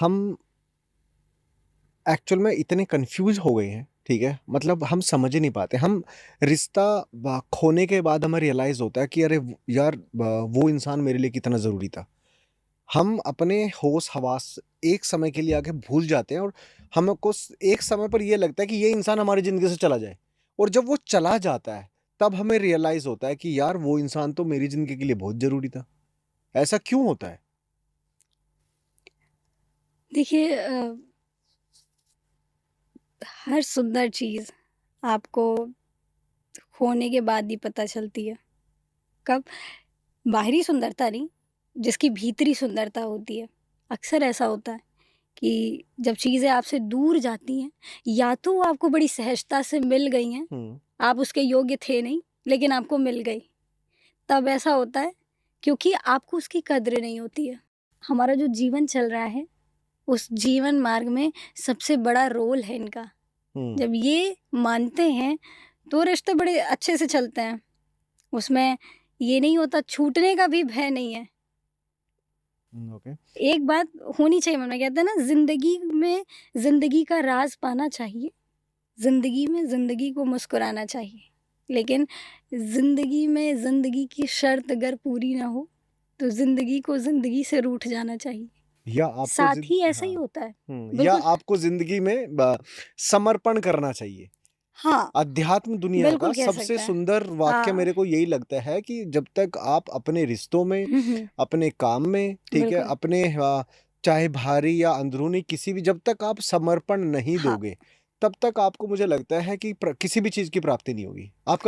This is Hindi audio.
हम एक्चुअल में इतने कंफ्यूज हो गए हैं ठीक है मतलब हम समझ ही नहीं पाते हम रिश्ता खोने के बाद हमें रियलाइज़ होता है कि अरे यार वो इंसान मेरे लिए कितना ज़रूरी था हम अपने होश हवास एक समय के लिए आके भूल जाते हैं और हमको एक समय पर ये लगता है कि ये इंसान हमारी ज़िंदगी से चला जाए और जब वो चला जाता है तब हमें रियलाइज़ होता है कि यार वो इंसान तो मेरी ज़िंदगी के लिए बहुत ज़रूरी था ऐसा क्यों होता है देखिए हर सुंदर चीज़ आपको खोने के बाद ही पता चलती है कब बाहरी सुंदरता नहीं जिसकी भीतरी सुंदरता होती है अक्सर ऐसा होता है कि जब चीज़ें आपसे दूर जाती हैं या तो वो आपको बड़ी सहजता से मिल गई हैं आप उसके योग्य थे नहीं लेकिन आपको मिल गई तब ऐसा होता है क्योंकि आपको उसकी कद्र नहीं होती है हमारा जो जीवन चल रहा है उस जीवन मार्ग में सबसे बड़ा रोल है इनका हम्म। जब ये मानते हैं तो रिश्ते बड़े अच्छे से चलते हैं उसमें ये नहीं होता छूटने का भी भय नहीं है हम्म, okay. एक बात होनी चाहिए मैं कहता कहते हैं ना जिंदगी में जिंदगी का राज पाना चाहिए जिंदगी में जिंदगी को मुस्कुराना चाहिए लेकिन जिंदगी में जिंदगी की शर्त अगर पूरी ना हो तो जिंदगी को जिंदगी से रूठ जाना चाहिए या आपको साथ ही ऐसा हाँ, ही होता है या आपको जिंदगी में समर्पण करना चाहिए हाँ अध्यात्म दुनिया का सबसे सुंदर वाक्य हाँ। मेरे को यही लगता है कि जब तक आप अपने रिश्तों में अपने काम में ठीक है अपने चाहे भारी या अंदरूनी किसी भी जब तक आप समर्पण नहीं हाँ। दोगे तब तक आपको मुझे लगता है कि किसी भी चीज की प्राप्ति नहीं होगी आपका